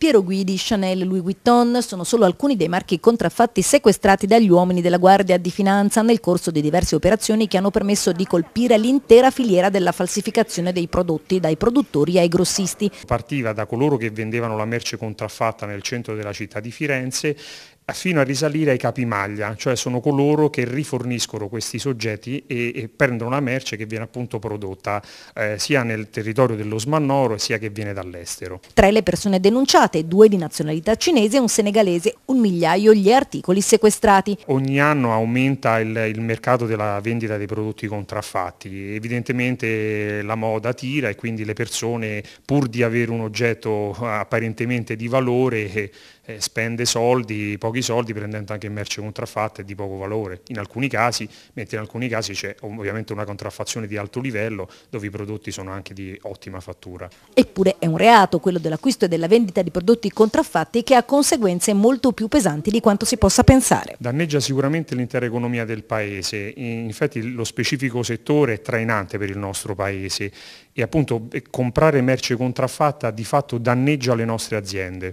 Piero Guidi, Chanel, Louis Vuitton sono solo alcuni dei marchi contraffatti sequestrati dagli uomini della Guardia di Finanza nel corso di diverse operazioni che hanno permesso di colpire l'intera filiera della falsificazione dei prodotti dai produttori ai grossisti. Partiva da coloro che vendevano la merce contraffatta nel centro della città di Firenze fino a risalire ai capimaglia, cioè sono coloro che riforniscono questi soggetti e, e prendono la merce che viene appunto prodotta eh, sia nel territorio dello Smannoro sia che viene dall'estero. Tra le persone denunciate, due di nazionalità cinese e un senegalese, un migliaio gli articoli sequestrati. Ogni anno aumenta il, il mercato della vendita dei prodotti contraffatti, evidentemente la moda tira e quindi le persone pur di avere un oggetto apparentemente di valore eh, spende soldi, pochi pochi soldi prendendo anche merce contraffatte di poco valore, in alcuni casi, mentre in alcuni casi c'è ovviamente una contraffazione di alto livello dove i prodotti sono anche di ottima fattura. Eppure è un reato quello dell'acquisto e della vendita di prodotti contraffatti che ha conseguenze molto più pesanti di quanto si possa pensare. Danneggia sicuramente l'intera economia del Paese, infatti lo specifico settore è trainante per il nostro Paese e appunto eh, comprare merce contraffatta di fatto danneggia le nostre aziende.